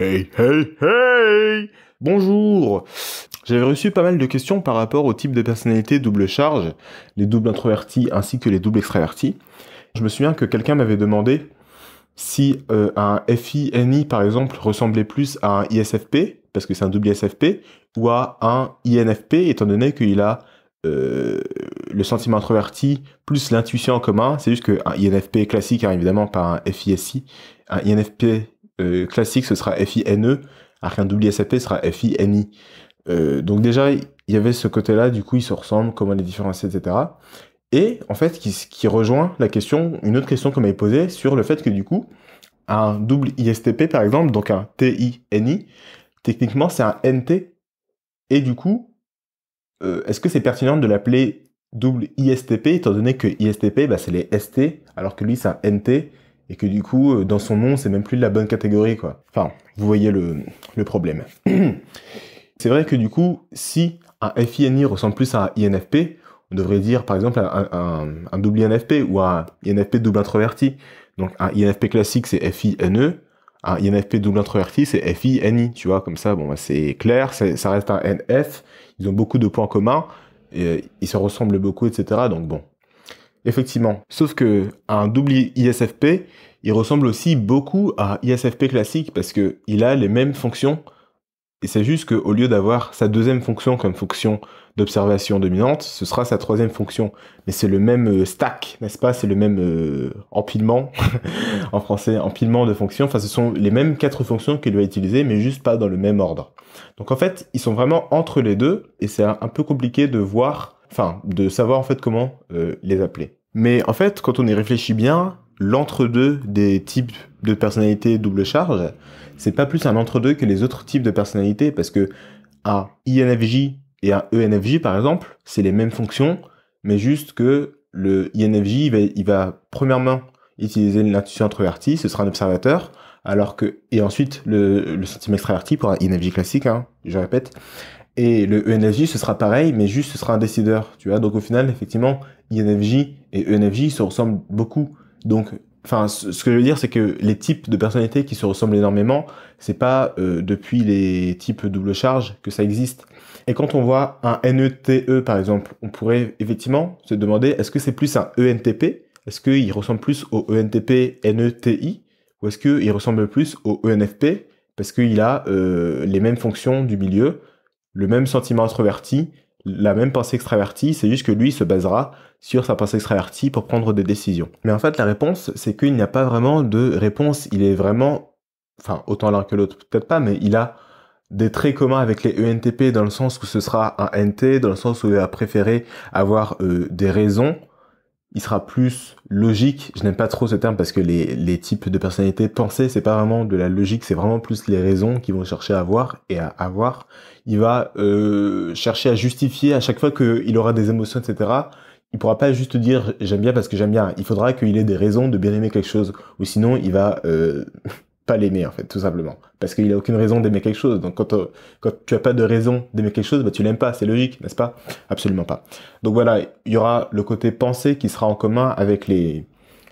Hey, hey, hey Bonjour J'avais reçu pas mal de questions par rapport au type de personnalité double charge, les doubles introvertis ainsi que les doubles extravertis. Je me souviens que quelqu'un m'avait demandé si euh, un FINI par exemple ressemblait plus à un ISFP, parce que c'est un double ISFP, ou à un INFP, étant donné qu'il a euh, le sentiment introverti plus l'intuition en commun. C'est juste qu'un INFP classique, hein, évidemment, pas un FISI. Un INFP euh, classique, ce sera F-I-N-E, alors qu'un WSAP sera n Euh, donc déjà, il y avait ce côté-là, du coup, ils se ressemblent, comment les différencier, etc. Et en fait, qui, qui rejoint la question, une autre question qu'on m'avait posée sur le fait que du coup, un double ISTP, par exemple, donc un T-I-N-I, techniquement, c'est un N-T, Et du coup, euh, est-ce que c'est pertinent de l'appeler double ISTP, étant donné que ISTP, bah, c'est les ST, alors que lui, c'est un NT, et que du coup, euh, dans son nom, c'est même plus de la bonne catégorie, quoi. Enfin, vous voyez le, problème. c'est vrai que du coup, si un FINI ressemble plus à un INFP, on devrait dire par exemple un, double INFP ou un INFP double introverti. Donc un INFP classique, c'est FINE, un INFP double introverti, c'est FINI, tu vois, comme ça, bon, bah, c'est clair, ça reste un NF, ils ont beaucoup de points communs, et, euh, ils se ressemblent beaucoup, etc. Donc bon, Effectivement. Sauf que un double ISFP, il ressemble aussi beaucoup à ISFP classique parce que il a les mêmes fonctions. Et c'est juste qu'au lieu d'avoir sa deuxième fonction comme fonction d'observation dominante, ce sera sa troisième fonction. Mais c'est le même euh, stack, n'est-ce pas C'est le même euh, empilement, en français, empilement de fonctions. Enfin, ce sont les mêmes quatre fonctions qu'il va utiliser, mais juste pas dans le même ordre. Donc en fait, ils sont vraiment entre les deux, et c'est un peu compliqué de voir, enfin, de savoir en fait comment euh, les appeler. Mais en fait, quand on y réfléchit bien, l'entre-deux des types de personnalités double charge, c'est pas plus un entre-deux que les autres types de personnalités, parce que à INFJ et à ENFJ, par exemple, c'est les mêmes fonctions, mais juste que le INFJ, il va, premièrement utiliser l'intuition introvertie, e ce sera un observateur, alors que, et ensuite, le, le sentiment extraverti pour un INFJ classique, hein, je répète, et le ENFJ, ce sera pareil, mais juste ce sera un décideur, tu vois. Donc au final, effectivement, INFJ et ENFJ se ressemblent beaucoup. Donc, enfin, ce que je veux dire, c'est que les types de personnalités qui se ressemblent énormément, c'est pas euh, depuis les types double charge que ça existe. Et quand on voit un NETE, e, par exemple, on pourrait effectivement se demander, est-ce que c'est plus un ENTP Est-ce qu'il ressemble plus au ENTP NETI Ou est-ce qu'il ressemble plus au ENFP Parce qu'il a euh, les mêmes fonctions du milieu, le même sentiment introverti, la même pensée extravertie, c'est juste que lui se basera sur sa pensée extravertie pour prendre des décisions. Mais en fait, la réponse, c'est qu'il n'y a pas vraiment de réponse. Il est vraiment, enfin, autant l'un que l'autre, peut-être pas, mais il a des traits communs avec les ENTP dans le sens où ce sera un NT, dans le sens où il a préféré avoir euh, des raisons il sera plus logique. Je n'aime pas trop ce terme parce que les, les types de personnalités pensées, c'est pas vraiment de la logique, c'est vraiment plus les raisons qu'ils vont chercher à avoir, et à avoir. Il va euh, chercher à justifier à chaque fois qu'il aura des émotions, etc. Il pourra pas juste dire j'aime bien parce que j'aime bien. Il faudra qu'il ait des raisons de bien aimer quelque chose, ou sinon il va euh, pas l'aimer en fait tout simplement parce qu'il a aucune raison d'aimer quelque chose donc quand, euh, quand tu as pas de raison d'aimer quelque chose bah, tu l'aimes pas c'est logique n'est-ce pas absolument pas donc voilà il y aura le côté pensée qui sera en commun avec les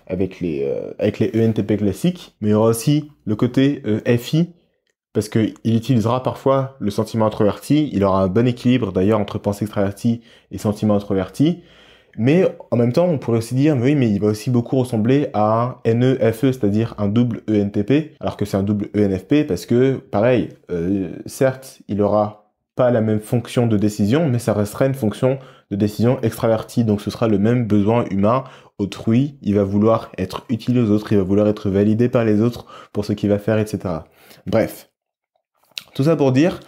avec les euh, avec les ENTP classiques mais il y aura aussi le côté euh, FI parce qu'il utilisera parfois le sentiment introverti il aura un bon équilibre d'ailleurs entre pensée extravertie et sentiment introverti mais en même temps, on pourrait aussi dire, oui, mais il va aussi beaucoup ressembler à un NEFE, e, c'est-à-dire un double ENTP, alors que c'est un double ENFP, parce que, pareil, euh, certes, il aura pas la même fonction de décision, mais ça restera une fonction de décision extravertie. Donc ce sera le même besoin humain, autrui, il va vouloir être utile aux autres, il va vouloir être validé par les autres pour ce qu'il va faire, etc. Bref. Tout ça pour dire,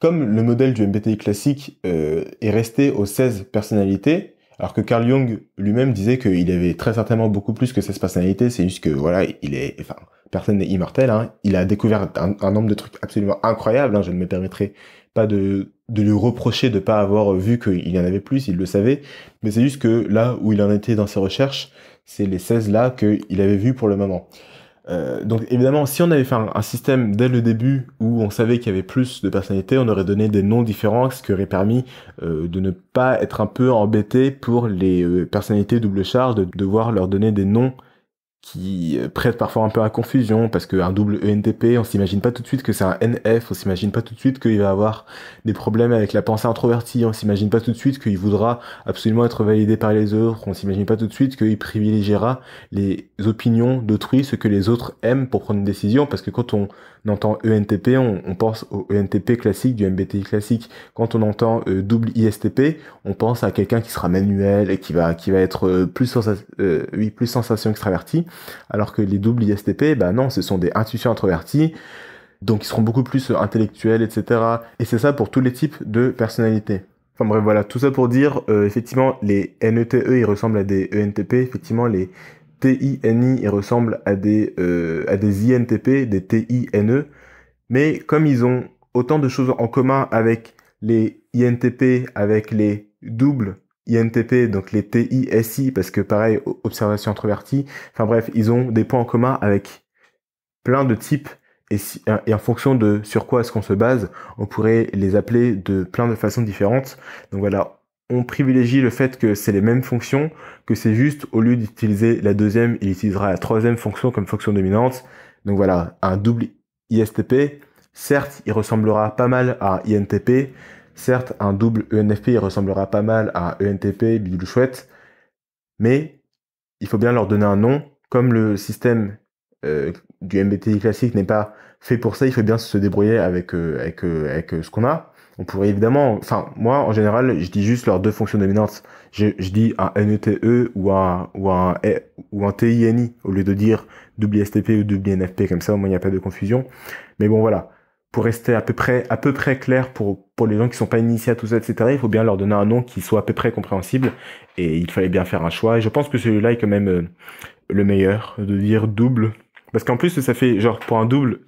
comme le modèle du MBTI classique euh, est resté aux 16 personnalités, alors que Carl Jung lui-même disait qu'il avait très certainement beaucoup plus que 16 personnalités, c'est juste que voilà, il est, enfin, personne n'est immortel, hein. il a découvert un, nombre de trucs absolument incroyables, hein, je ne me permettrai pas de, lui reprocher de ne pas avoir vu qu'il y en avait plus, il le savait, mais c'est juste que là où il en était dans ses recherches, c'est les 16 là qu'il avait vu pour le moment. Euh, donc évidemment, si on avait fait un, système dès le début où on savait qu'il y avait plus de personnalités, on aurait donné des noms différents, ce qui aurait permis euh, de ne pas être un peu embêté pour les euh, personnalités double charge, de devoir leur donner des noms qui euh, prête parfois un peu à confusion parce qu'un double ENTP, on s'imagine pas tout de suite que c'est un NF, on s'imagine pas tout de suite qu'il va avoir des problèmes avec la pensée introvertie, on s'imagine pas tout de suite qu'il voudra absolument être validé par les autres, on s'imagine pas tout de suite qu'il privilégiera les opinions d'autrui, ce que les autres aiment pour prendre une décision parce que quand on entend ENTP, on, pense au ENTP classique du MBTI classique. Quand on entend euh, double ISTP, on pense à quelqu'un qui sera manuel et qui va qui va être euh, plus, sens euh, oui, plus sensation extraverti alors que les doubles ISTP, bah non, ce sont des intuitions introverties, donc ils seront beaucoup plus euh, intellectuels, etc. Et c'est ça pour tous les types de personnalités. Enfin bref, voilà, tout ça pour dire, euh, effectivement, les NETE, e, ils ressemblent à des ENTP, effectivement, les TINI, ils ressemblent à des, euh, à des INTP, des TINE, mais comme ils ont autant de choses en commun avec les INTP, avec les doubles, INTP, donc les TISI, parce que pareil, observation introvertie, enfin bref, ils ont des points en commun avec plein de types, et, en fonction de sur quoi est-ce qu'on se base, on pourrait les appeler de plein de façons différentes. Donc voilà, on privilégie le fait que c'est les mêmes fonctions, que c'est juste, au lieu d'utiliser la deuxième, il utilisera la troisième fonction comme fonction dominante. Donc voilà, un double ISTP, certes, il ressemblera pas mal à INTP, Certes, un double ENFP ressemblera pas mal à un e ENTP, bidule chouette, mais il faut bien leur donner un nom. Comme le système euh, du MBTI classique n'est pas fait pour ça, il faut bien se débrouiller avec, euh, avec, euh, ce qu'on a. On pourrait évidemment, enfin, moi en général, je dis juste leurs deux fonctions dominantes. Je, dis un NETE ou e ou un, ou un e, TINI au lieu de dire WSTP ou WNFP, comme ça au moins il n'y a pas de confusion. Mais bon, voilà pour rester à peu près à peu près clair pour pour les gens qui sont pas initiés à tout ça etc il faut bien leur donner un nom qui soit à peu près compréhensible et il fallait bien faire un choix et je pense que celui-là est quand même euh, le meilleur de dire double parce qu'en plus ça fait genre pour un double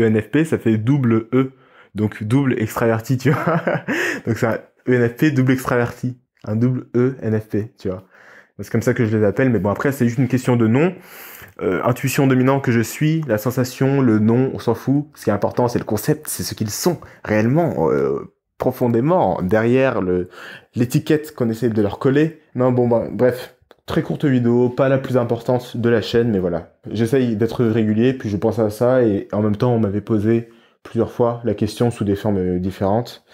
ENFP ça fait double E donc double extraverti tu vois donc ça, ENFP double extraverti un double ENFP tu vois c'est comme ça que je les appelle mais bon après c'est juste une question de nom euh, intuition dominant que je suis, la sensation, le nom, on s'en fout. Ce qui est important, c'est le concept, c'est ce qu'ils sont réellement, euh, profondément, derrière l'étiquette qu'on essaie de leur coller. Non, bon, bah, bref, très courte vidéo, pas la plus importante de la chaîne, mais voilà. J'essaye d'être régulier, puis je pense à ça, et en même temps, on m'avait posé plusieurs fois la question sous des formes euh, différentes.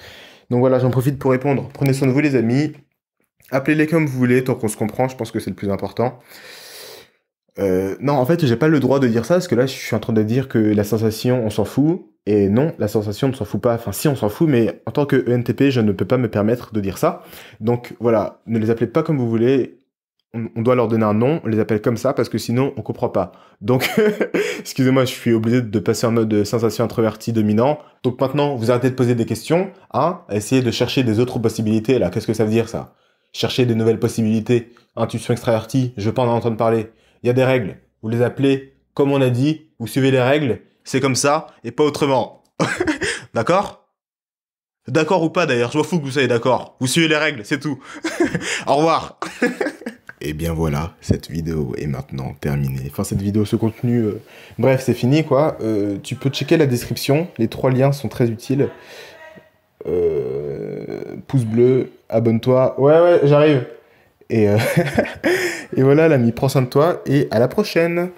Donc voilà, j'en profite pour répondre. Prenez soin de vous, les amis. Appelez-les comme vous voulez, tant qu'on se comprend, je pense que c'est le plus important. Euh, non, en fait, j'ai pas le droit de dire ça parce que là, je suis en train de dire que la sensation, on s'en fout. Et non, la sensation ne s'en fout pas. Enfin, si, on s'en fout, mais en tant que ENTP, je ne peux pas me permettre de dire ça. Donc voilà, ne les appelez pas comme vous voulez. On, doit leur donner un nom, on les appelle comme ça parce que sinon, on comprend pas. Donc, excusez-moi, je suis obligé de passer en mode sensation introvertie dominant. Donc maintenant, vous arrêtez de poser des questions, hein, essayez de chercher des autres possibilités là. Qu'est-ce que ça veut dire ça Chercher des nouvelles possibilités. Intuition extravertie, je veux pas en entendre parler il y a des règles. Vous les appelez comme on a dit, vous suivez les règles, c'est comme ça et pas autrement. d'accord D'accord ou pas d'ailleurs, je m'en fous que vous soyez d'accord. Vous suivez les règles, c'est tout. Au revoir. et bien voilà, cette vidéo est maintenant terminée. Enfin, cette vidéo, ce contenu, euh, bref, c'est fini quoi. Euh, tu peux checker la description, les trois liens sont très utiles. Euh, pouce bleu, abonne-toi. Ouais, ouais, j'arrive. Euh, et, voilà, l'ami, prends soin de toi et à la prochaine